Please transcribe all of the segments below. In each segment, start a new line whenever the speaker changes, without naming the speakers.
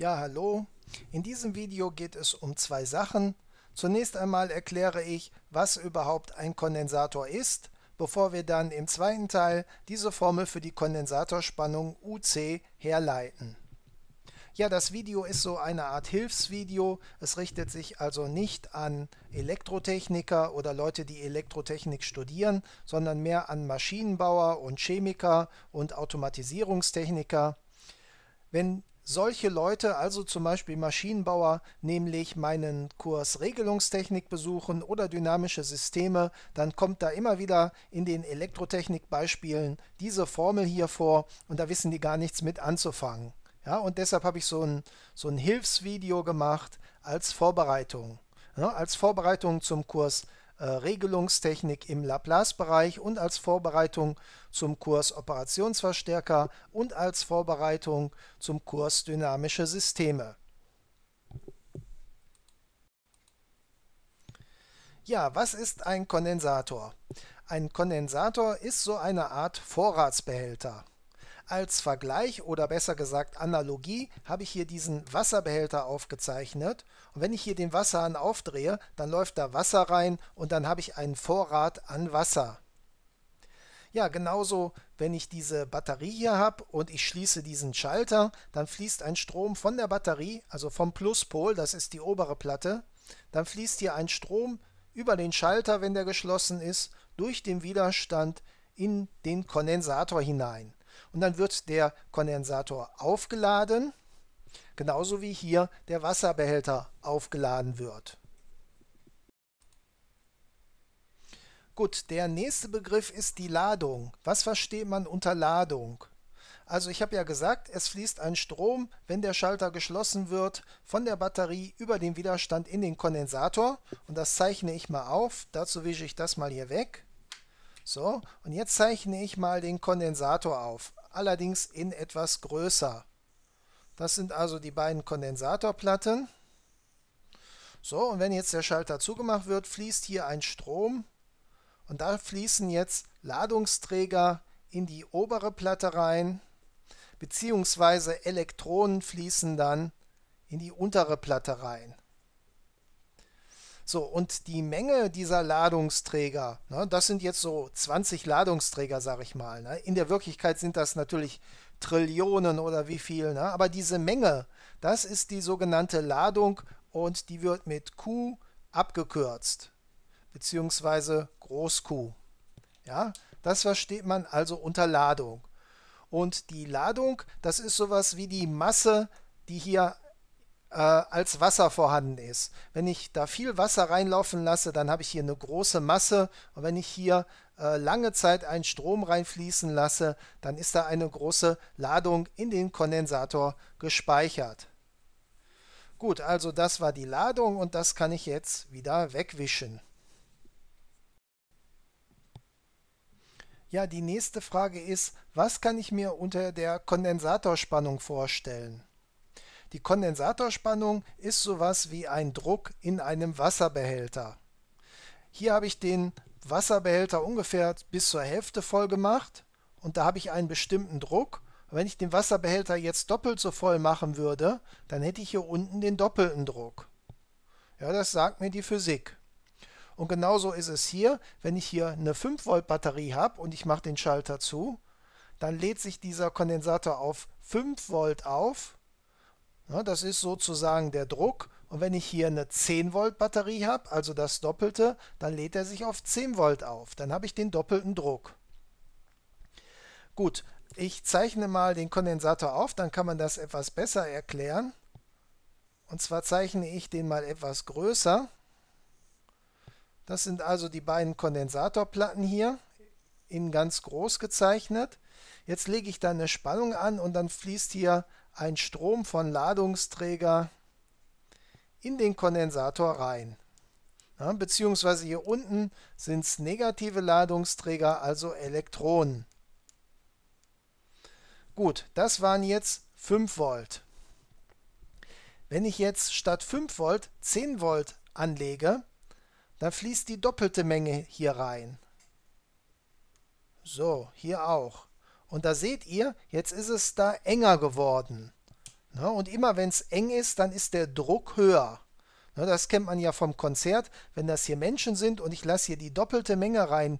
Ja, hallo. In diesem Video geht es um zwei Sachen. Zunächst einmal erkläre ich, was überhaupt ein Kondensator ist, bevor wir dann im zweiten Teil diese Formel für die Kondensatorspannung UC herleiten. Ja, das Video ist so eine Art Hilfsvideo. Es richtet sich also nicht an Elektrotechniker oder Leute, die Elektrotechnik studieren, sondern mehr an Maschinenbauer und Chemiker und Automatisierungstechniker. Wenn solche Leute, also zum Beispiel Maschinenbauer, nämlich meinen Kurs Regelungstechnik besuchen oder dynamische Systeme, dann kommt da immer wieder in den Elektrotechnik-Beispielen diese Formel hier vor und da wissen die gar nichts mit anzufangen. Ja, und deshalb habe ich so ein, so ein Hilfsvideo gemacht als Vorbereitung. Ja, als Vorbereitung zum Kurs äh, Regelungstechnik im Laplace-Bereich und als Vorbereitung zum Kurs Operationsverstärker und als Vorbereitung zum Kurs Dynamische Systeme. Ja, was ist ein Kondensator? Ein Kondensator ist so eine Art Vorratsbehälter. Als Vergleich oder besser gesagt Analogie habe ich hier diesen Wasserbehälter aufgezeichnet. Und wenn ich hier den Wasserhahn aufdrehe, dann läuft da Wasser rein und dann habe ich einen Vorrat an Wasser. Ja, genauso, wenn ich diese Batterie hier habe und ich schließe diesen Schalter, dann fließt ein Strom von der Batterie, also vom Pluspol, das ist die obere Platte, dann fließt hier ein Strom über den Schalter, wenn der geschlossen ist, durch den Widerstand in den Kondensator hinein und dann wird der Kondensator aufgeladen, genauso wie hier der Wasserbehälter aufgeladen wird. Gut, der nächste Begriff ist die Ladung. Was versteht man unter Ladung? Also ich habe ja gesagt, es fließt ein Strom, wenn der Schalter geschlossen wird, von der Batterie über den Widerstand in den Kondensator. Und das zeichne ich mal auf. Dazu wische ich das mal hier weg. So, und jetzt zeichne ich mal den Kondensator auf allerdings in etwas größer. Das sind also die beiden Kondensatorplatten. So, und wenn jetzt der Schalter zugemacht wird, fließt hier ein Strom und da fließen jetzt Ladungsträger in die obere Platte rein, beziehungsweise Elektronen fließen dann in die untere Platte rein. So, und die Menge dieser Ladungsträger, ne, das sind jetzt so 20 Ladungsträger, sage ich mal. Ne? In der Wirklichkeit sind das natürlich Trillionen oder wie viel, ne? aber diese Menge, das ist die sogenannte Ladung und die wird mit Q abgekürzt, beziehungsweise Groß Q. Ja, das versteht man also unter Ladung. Und die Ladung, das ist sowas wie die Masse, die hier äh, als Wasser vorhanden ist. Wenn ich da viel Wasser reinlaufen lasse, dann habe ich hier eine große Masse. Und wenn ich hier äh, lange Zeit einen Strom reinfließen lasse, dann ist da eine große Ladung in den Kondensator gespeichert. Gut, also das war die Ladung und das kann ich jetzt wieder wegwischen. Ja, die nächste Frage ist, was kann ich mir unter der Kondensatorspannung vorstellen? Die Kondensatorspannung ist sowas wie ein Druck in einem Wasserbehälter. Hier habe ich den Wasserbehälter ungefähr bis zur Hälfte voll gemacht und da habe ich einen bestimmten Druck. Wenn ich den Wasserbehälter jetzt doppelt so voll machen würde, dann hätte ich hier unten den doppelten Druck. Ja, das sagt mir die Physik. Und genauso ist es hier, wenn ich hier eine 5 Volt Batterie habe und ich mache den Schalter zu, dann lädt sich dieser Kondensator auf 5 Volt auf Ne, das ist sozusagen der Druck. Und wenn ich hier eine 10 Volt Batterie habe, also das Doppelte, dann lädt er sich auf 10 Volt auf. Dann habe ich den doppelten Druck. Gut, ich zeichne mal den Kondensator auf, dann kann man das etwas besser erklären. Und zwar zeichne ich den mal etwas größer. Das sind also die beiden Kondensatorplatten hier, in ganz groß gezeichnet. Jetzt lege ich da eine Spannung an und dann fließt hier ein Strom von Ladungsträger in den Kondensator rein. Ja, beziehungsweise hier unten sind es negative Ladungsträger, also Elektronen. Gut, das waren jetzt 5 Volt. Wenn ich jetzt statt 5 Volt 10 Volt anlege, dann fließt die doppelte Menge hier rein. So, hier auch. Und da seht ihr, jetzt ist es da enger geworden. Ne, und immer wenn es eng ist, dann ist der Druck höher. Ne, das kennt man ja vom Konzert, wenn das hier Menschen sind und ich lasse hier die doppelte Menge rein,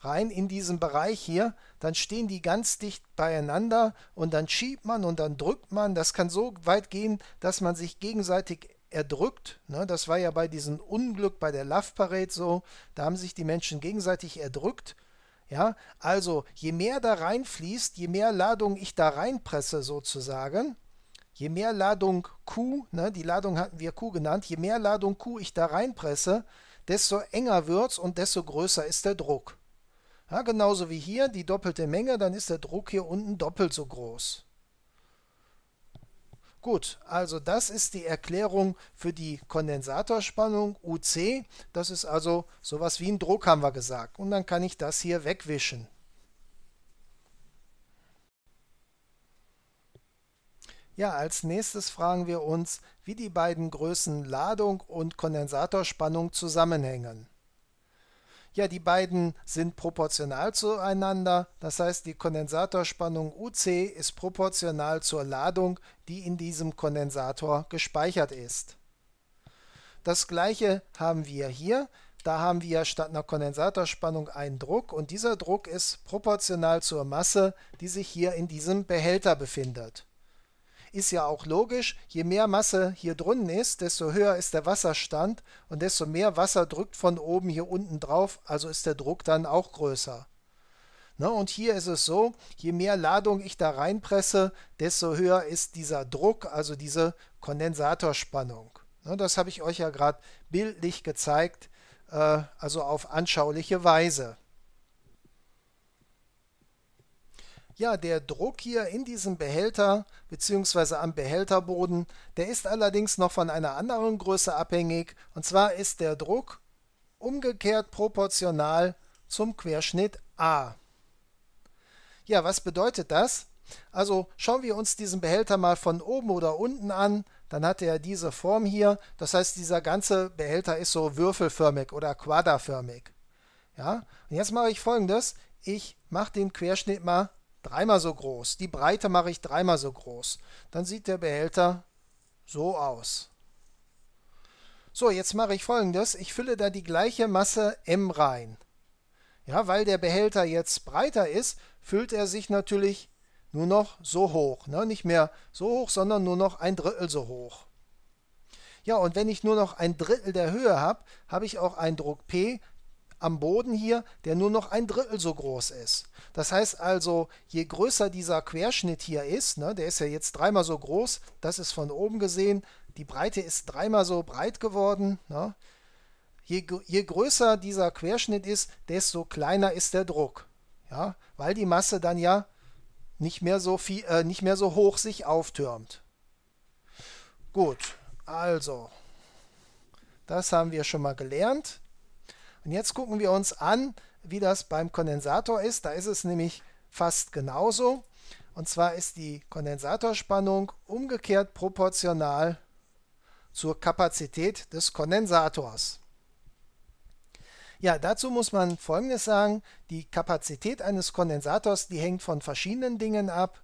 rein in diesen Bereich hier, dann stehen die ganz dicht beieinander und dann schiebt man und dann drückt man. Das kann so weit gehen, dass man sich gegenseitig erdrückt. Ne, das war ja bei diesem Unglück bei der Love Parade so. Da haben sich die Menschen gegenseitig erdrückt ja, also je mehr da reinfließt, je mehr Ladung ich da reinpresse sozusagen, je mehr Ladung Q, ne, die Ladung hatten wir Q genannt, je mehr Ladung Q ich da reinpresse, desto enger wird es und desto größer ist der Druck. Ja, genauso wie hier die doppelte Menge, dann ist der Druck hier unten doppelt so groß. Gut, also das ist die Erklärung für die Kondensatorspannung UC. Das ist also sowas wie ein Druck, haben wir gesagt. Und dann kann ich das hier wegwischen. Ja, als nächstes fragen wir uns, wie die beiden Größen Ladung und Kondensatorspannung zusammenhängen. Ja, die beiden sind proportional zueinander. Das heißt, die Kondensatorspannung UC ist proportional zur Ladung, die in diesem Kondensator gespeichert ist. Das gleiche haben wir hier. Da haben wir statt einer Kondensatorspannung einen Druck und dieser Druck ist proportional zur Masse, die sich hier in diesem Behälter befindet. Ist ja auch logisch, je mehr Masse hier drin ist, desto höher ist der Wasserstand und desto mehr Wasser drückt von oben hier unten drauf, also ist der Druck dann auch größer. Ne? Und hier ist es so, je mehr Ladung ich da reinpresse, desto höher ist dieser Druck, also diese Kondensatorspannung. Ne? Das habe ich euch ja gerade bildlich gezeigt, äh, also auf anschauliche Weise. Ja, der Druck hier in diesem Behälter bzw. am Behälterboden, der ist allerdings noch von einer anderen Größe abhängig. Und zwar ist der Druck umgekehrt proportional zum Querschnitt A. Ja, was bedeutet das? Also schauen wir uns diesen Behälter mal von oben oder unten an, dann hat er diese Form hier. Das heißt, dieser ganze Behälter ist so würfelförmig oder quaderförmig. Ja, und jetzt mache ich folgendes. Ich mache den Querschnitt mal dreimal so groß. Die Breite mache ich dreimal so groß. Dann sieht der Behälter so aus. So, jetzt mache ich folgendes. Ich fülle da die gleiche Masse M rein. Ja, weil der Behälter jetzt breiter ist, füllt er sich natürlich nur noch so hoch. Ne? Nicht mehr so hoch, sondern nur noch ein Drittel so hoch. Ja, und wenn ich nur noch ein Drittel der Höhe habe, habe ich auch einen Druck P, am Boden hier, der nur noch ein Drittel so groß ist. Das heißt also, je größer dieser Querschnitt hier ist, ne, der ist ja jetzt dreimal so groß, das ist von oben gesehen, die Breite ist dreimal so breit geworden. Ne. Je, je größer dieser Querschnitt ist, desto kleiner ist der Druck. Ja, weil die Masse dann ja nicht mehr so viel, äh, nicht mehr so hoch sich auftürmt. Gut, also, das haben wir schon mal gelernt. Und jetzt gucken wir uns an, wie das beim Kondensator ist. Da ist es nämlich fast genauso. Und zwar ist die Kondensatorspannung umgekehrt proportional zur Kapazität des Kondensators. Ja, dazu muss man Folgendes sagen. Die Kapazität eines Kondensators, die hängt von verschiedenen Dingen ab.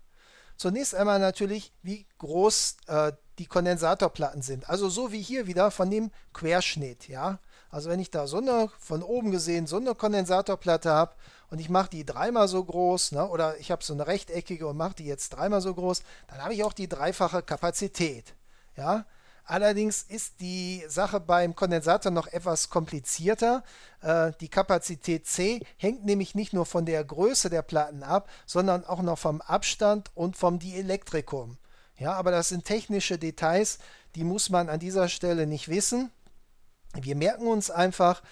Zunächst einmal natürlich, wie groß äh, die Kondensatorplatten sind. Also so wie hier wieder von dem Querschnitt. Ja? Also wenn ich da so eine von oben gesehen so eine Kondensatorplatte habe und ich mache die dreimal so groß, ne, oder ich habe so eine rechteckige und mache die jetzt dreimal so groß, dann habe ich auch die dreifache Kapazität. Ja, Allerdings ist die Sache beim Kondensator noch etwas komplizierter. Äh, die Kapazität C hängt nämlich nicht nur von der Größe der Platten ab, sondern auch noch vom Abstand und vom Dielektrikum. Ja, aber das sind technische Details, die muss man an dieser Stelle nicht wissen wir merken uns einfach,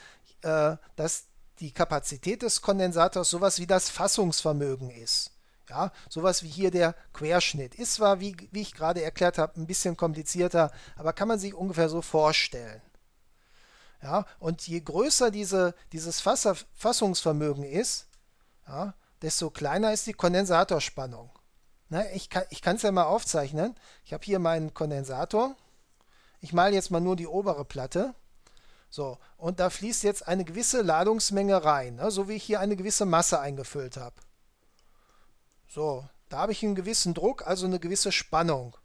äh, dass die Kapazität des Kondensators sowas wie das Fassungsvermögen ist. Ja, sowas wie hier der Querschnitt. Ist zwar, wie, wie ich gerade erklärt habe, ein bisschen komplizierter, aber kann man sich ungefähr so vorstellen. Ja, und je größer diese, dieses Fasser, Fassungsvermögen ist, ja, desto kleiner ist die Kondensatorspannung. Na, ne, ich kann es ja mal aufzeichnen. Ich habe hier meinen Kondensator. Ich male jetzt mal nur die obere Platte. So, und da fließt jetzt eine gewisse Ladungsmenge rein, ne? so wie ich hier eine gewisse Masse eingefüllt habe. So, da habe ich einen gewissen Druck, also eine gewisse Spannung.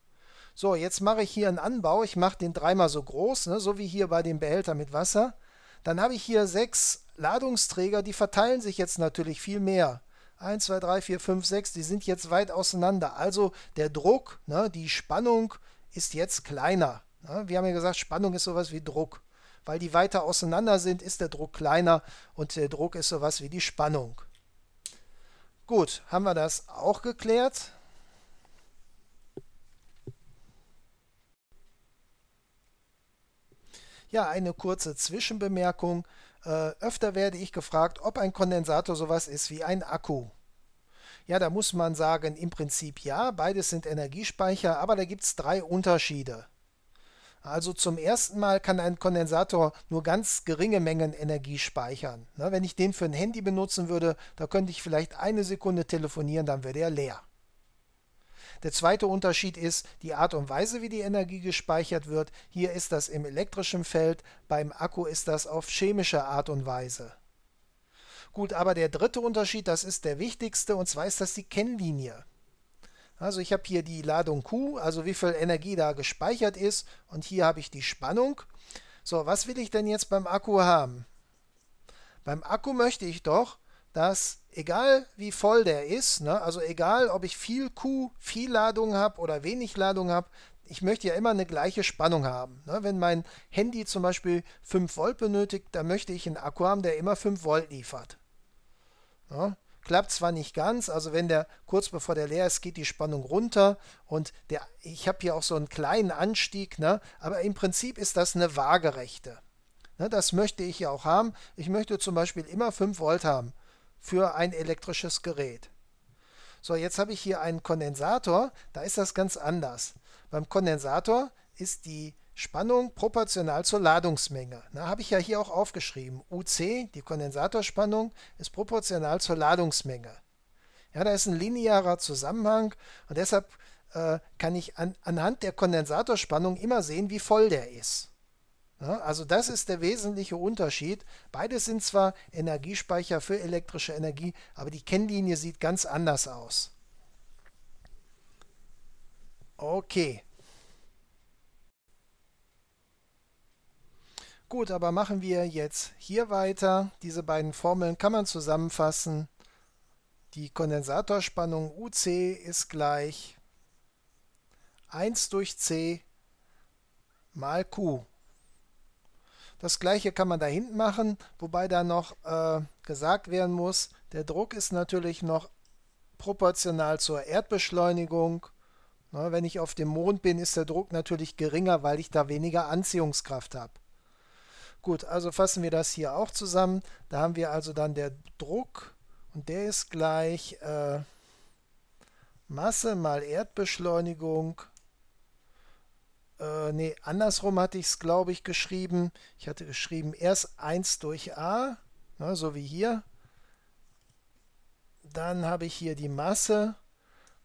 So, jetzt mache ich hier einen Anbau. Ich mache den dreimal so groß, ne? so wie hier bei dem Behälter mit Wasser. Dann habe ich hier sechs Ladungsträger, die verteilen sich jetzt natürlich viel mehr. 1, 2, 3, 4, 5, 6, die sind jetzt weit auseinander. Also der Druck, ne, die Spannung ist jetzt kleiner. Ne? Wir haben ja gesagt, Spannung ist sowas wie Druck weil die weiter auseinander sind, ist der Druck kleiner und der Druck ist sowas wie die Spannung. Gut, haben wir das auch geklärt? Ja, eine kurze Zwischenbemerkung. Äh, öfter werde ich gefragt, ob ein Kondensator sowas ist wie ein Akku. Ja, da muss man sagen, im Prinzip ja, beides sind Energiespeicher, aber da gibt es drei Unterschiede. Also zum ersten Mal kann ein Kondensator nur ganz geringe Mengen Energie speichern. Na, ne, wenn ich den für ein Handy benutzen würde, da könnte ich vielleicht eine Sekunde telefonieren, dann wäre er leer. Der zweite Unterschied ist die Art und Weise, wie die Energie gespeichert wird. Hier ist das im elektrischen Feld, beim Akku ist das auf chemische Art und Weise. Gut, aber der dritte Unterschied, das ist der wichtigste, und zwar ist das die Kennlinie. Also ich habe hier die Ladung Q, also wie viel Energie da gespeichert ist. Und hier habe ich die Spannung. So, was will ich denn jetzt beim Akku haben? Beim Akku möchte ich doch, dass egal wie voll der ist, ne, also egal ob ich viel Q, viel Ladung habe oder wenig Ladung habe, ich möchte ja immer eine gleiche Spannung haben. Ne? Wenn mein Handy zum Beispiel 5 Volt benötigt, dann möchte ich einen Akku haben, der immer 5 Volt liefert. Ne? klappt zwar nicht ganz, also wenn der kurz bevor der leer ist, geht die Spannung runter und der, ich habe hier auch so einen kleinen Anstieg, ne? aber im Prinzip ist das eine waagerechte. Ne? Das möchte ich ja auch haben. Ich möchte zum Beispiel immer 5 Volt haben für ein elektrisches Gerät. So, jetzt habe ich hier einen Kondensator, da ist das ganz anders. Beim Kondensator ist die Spannung proportional zur Ladungsmenge. Na, habe ich ja hier auch aufgeschrieben. UC, die Kondensatorspannung, ist proportional zur Ladungsmenge. Ja, da ist ein linearer Zusammenhang und deshalb äh, kann ich an, anhand der Kondensatorspannung immer sehen, wie voll der ist. Ja, also das ist der wesentliche Unterschied. Beides sind zwar Energiespeicher für elektrische Energie, aber die Kennlinie sieht ganz anders aus. Okay. Gut, aber machen wir jetzt hier weiter. Diese beiden Formeln kann man zusammenfassen. Die Kondensatorspannung UC ist gleich 1 durch C mal Q. Das gleiche kann man da hinten machen, wobei da noch äh, gesagt werden muss, der Druck ist natürlich noch proportional zur Erdbeschleunigung. Na, ne, wenn ich auf dem Mond bin, ist der Druck natürlich geringer, weil ich da weniger Anziehungskraft habe. Gut, also fassen wir das hier auch zusammen. Da haben wir also dann der Druck und der ist gleich äh, Masse mal Erdbeschleunigung. Äh, ne, andersrum hatte ich es, glaube ich, geschrieben. Ich hatte geschrieben, erst 1 durch a, ne, so wie hier. Dann habe ich hier die Masse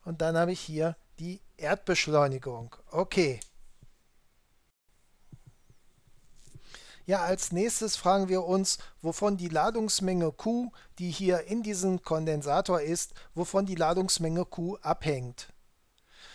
und dann habe ich hier die Erdbeschleunigung. Okay. Ja, als nächstes fragen wir uns, wovon die Ladungsmenge Q, die hier in diesem Kondensator ist, wovon die Ladungsmenge Q abhängt.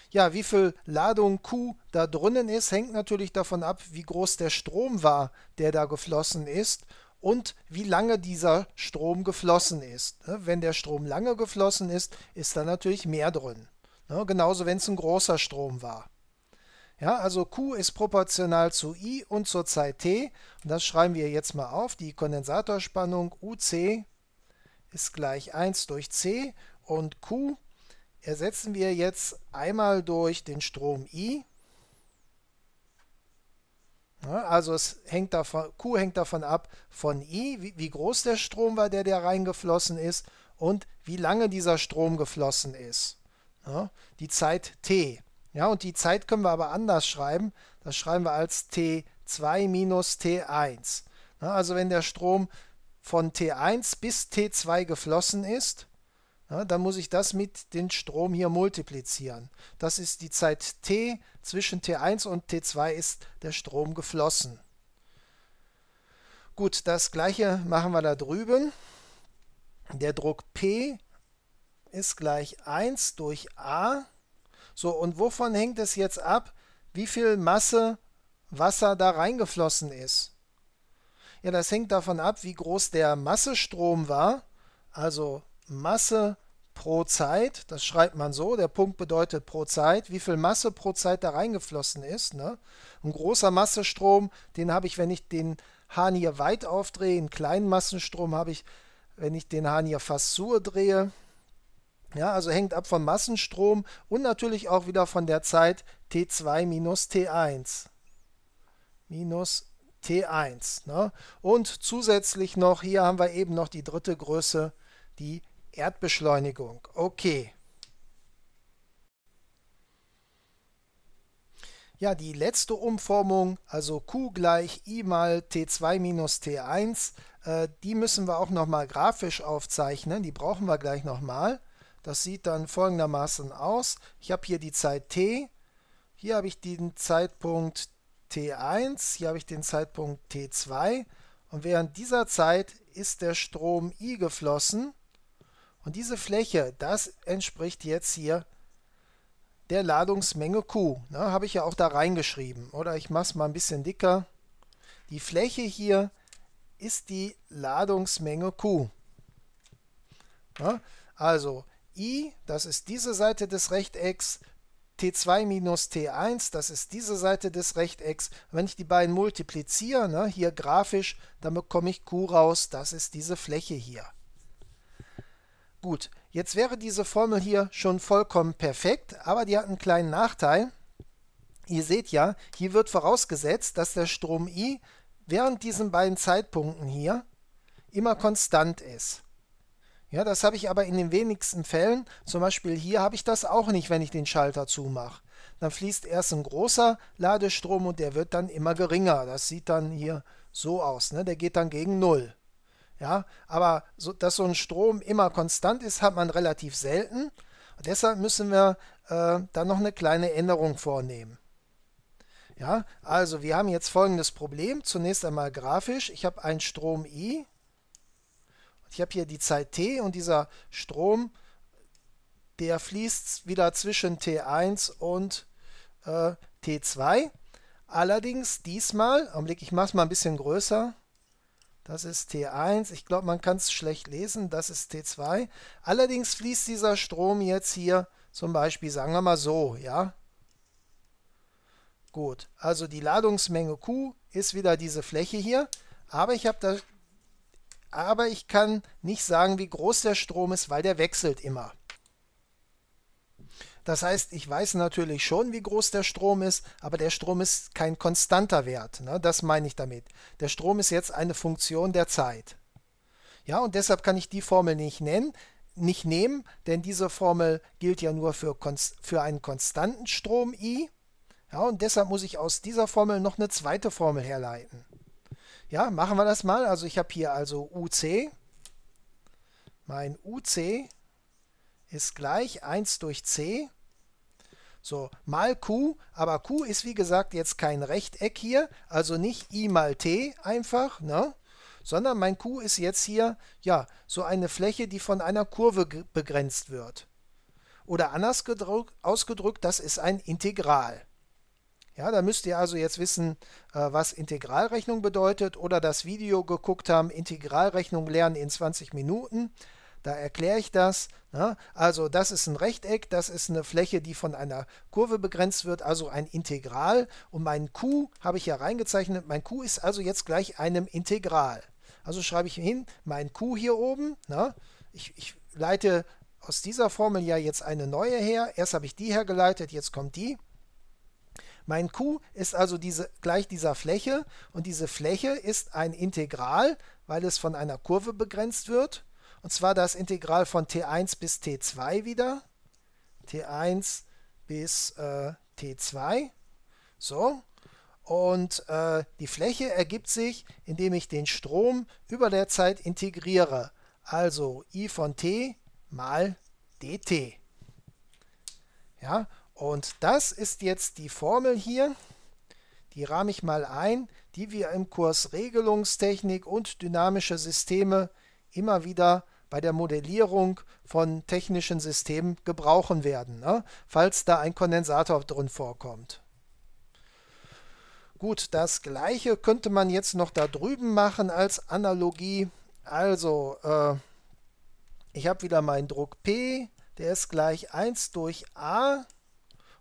Ja, wie viel Ladung Q da drinnen ist, hängt natürlich davon ab, wie groß der Strom war, der da geflossen ist und wie lange dieser Strom geflossen ist. Ne, wenn der Strom lange geflossen ist, ist da natürlich mehr drin. Ne, genauso, wenn es ein großer Strom war. Ja, also Q ist proportional zu I und zur Zeit T. Und das schreiben wir jetzt mal auf. Die Kondensatorspannung UC ist gleich 1 durch C und Q ersetzen wir jetzt einmal durch den Strom I. Ja, also es hängt davon, Q hängt davon ab von I, wie, wie groß der Strom war, der da reingeflossen ist und wie lange dieser Strom geflossen ist. Ja, die Zeit T. Ja, und die Zeit können wir aber anders schreiben. Das schreiben wir als T2 minus T1. Ja, also wenn der Strom von T1 bis T2 geflossen ist, ja, dann muss ich das mit dem Strom hier multiplizieren. Das ist die Zeit T. Zwischen T1 und T2 ist der Strom geflossen. Gut, das gleiche machen wir da drüben. Der Druck P ist gleich 1 durch A. So, und wovon hängt es jetzt ab, wie viel Masse Wasser da reingeflossen ist? Ja, das hängt davon ab, wie groß der Massestrom war, also Masse pro Zeit, das schreibt man so, der Punkt bedeutet pro Zeit, wie viel Masse pro Zeit da reingeflossen ist. Ne? Ein großer Massestrom, den habe ich, wenn ich den Hahn hier weit aufdrehe, einen kleinen Massenstrom habe ich, wenn ich den Hahn hier fast zu drehe. Ja, also hängt ab vom Massenstrom und natürlich auch wieder von der Zeit T2 minus T1. Minus T1. Ne? Und zusätzlich noch, hier haben wir eben noch die dritte Größe, die Erdbeschleunigung. Okay. Ja, die letzte Umformung, also Q gleich I mal T2 minus T1, äh, die müssen wir auch nochmal grafisch aufzeichnen. Die brauchen wir gleich nochmal. Das sieht dann folgendermaßen aus. Ich habe hier die Zeit t, hier habe ich den Zeitpunkt t1, hier habe ich den Zeitpunkt t2 und während dieser Zeit ist der Strom i geflossen und diese Fläche, das entspricht jetzt hier der Ladungsmenge Q. Ne, habe ich ja auch da reingeschrieben. Oder ich mache es mal ein bisschen dicker. Die Fläche hier ist die Ladungsmenge Q. Ne, also i, das ist diese Seite des Rechtecks, t2 minus t1, das ist diese Seite des Rechtecks. Wenn ich die beiden multipliziere, ne, hier grafisch, dann bekomme ich q raus, das ist diese Fläche hier. Gut, jetzt wäre diese Formel hier schon vollkommen perfekt, aber die hat einen kleinen Nachteil. Ihr seht ja, hier wird vorausgesetzt, dass der Strom I während diesen beiden Zeitpunkten hier immer konstant ist. Ja, das habe ich aber in den wenigsten Fällen. Zum Beispiel hier habe ich das auch nicht, wenn ich den Schalter zumache. Dann fließt erst ein großer Ladestrom und der wird dann immer geringer. Das sieht dann hier so aus. Ne? Der geht dann gegen Null. Ja, aber so, dass so ein Strom immer konstant ist, hat man relativ selten. Und deshalb müssen wir äh, dann noch eine kleine Änderung vornehmen. Ja, also wir haben jetzt folgendes Problem. Zunächst einmal grafisch. Ich habe einen Strom I, ich habe hier die Zeit t und dieser Strom, der fließt wieder zwischen t1 und äh, t2. Allerdings diesmal, Augenblick, ich mache es mal ein bisschen größer. Das ist T1. Ich glaube, man kann es schlecht lesen. Das ist T2. Allerdings fließt dieser Strom jetzt hier zum Beispiel, sagen wir mal so, ja. Gut, also die Ladungsmenge Q ist wieder diese Fläche hier. Aber ich habe da aber ich kann nicht sagen, wie groß der Strom ist, weil der wechselt immer. Das heißt, ich weiß natürlich schon, wie groß der Strom ist, aber der Strom ist kein konstanter Wert. Ne? Das meine ich damit. Der Strom ist jetzt eine Funktion der Zeit. Ja, und deshalb kann ich die Formel nicht nennen, nicht nehmen, denn diese Formel gilt ja nur für, für einen konstanten Strom I. Ja, und deshalb muss ich aus dieser Formel noch eine zweite Formel herleiten ja, machen wir das mal. Also ich habe hier also UC. Mein UC ist gleich 1 durch C. So, mal Q, aber Q ist wie gesagt jetzt kein Rechteck hier, also nicht I mal T einfach, ne? sondern mein Q ist jetzt hier, ja, so eine Fläche, die von einer Kurve begrenzt wird. Oder anders ausgedrückt, das ist ein Integral. Ja, da müsst ihr also jetzt wissen, äh, was Integralrechnung bedeutet oder das Video geguckt haben, Integralrechnung lernen in 20 Minuten. Da erkläre ich das. Ne? Also das ist ein Rechteck, das ist eine Fläche, die von einer Kurve begrenzt wird, also ein Integral. Und mein Q habe ich ja reingezeichnet. Mein Q ist also jetzt gleich einem Integral. Also schreibe ich hin, mein Q hier oben. Ne? Ich, ich leite aus dieser Formel ja jetzt eine neue her. Erst habe ich die hergeleitet, jetzt kommt die. Mein Q ist also diese, gleich dieser Fläche und diese Fläche ist ein Integral, weil es von einer Kurve begrenzt wird. Und zwar das Integral von t1 bis t2 wieder. t1 bis äh, t2. So. Und äh, die Fläche ergibt sich, indem ich den Strom über der Zeit integriere. Also i von t mal dt. Ja, und das ist jetzt die Formel hier, die rahme ich mal ein, die wir im Kurs Regelungstechnik und dynamische Systeme immer wieder bei der Modellierung von technischen Systemen gebrauchen werden, ne? falls da ein Kondensator drin vorkommt. Gut, das gleiche könnte man jetzt noch da drüben machen als Analogie. Also, äh, ich habe wieder meinen Druck P, der ist gleich 1 durch A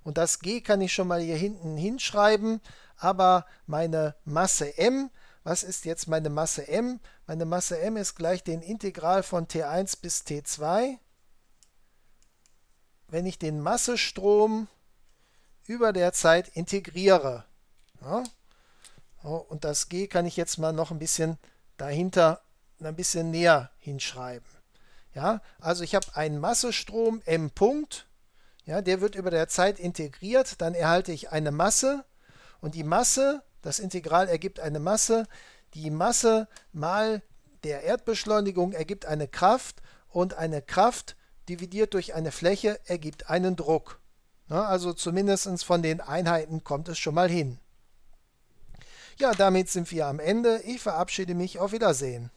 und das G kann ich schon mal hier hinten hinschreiben, aber meine Masse M, was ist jetzt meine Masse M? Meine Masse M ist gleich den Integral von T1 bis T2. Wenn ich den Massestrom über der Zeit integriere. Ja? und das G kann ich jetzt mal noch ein bisschen dahinter, ein bisschen näher hinschreiben. Ja, also ich habe einen Massestrom M Punkt ja, der wird über der Zeit integriert, dann erhalte ich eine Masse und die Masse, das Integral ergibt eine Masse, die Masse mal der Erdbeschleunigung ergibt eine Kraft und eine Kraft dividiert durch eine Fläche ergibt einen Druck. Na, also zumindest von den Einheiten kommt es schon mal hin. Ja, damit sind wir am Ende. Ich verabschiede mich. Auf Wiedersehen.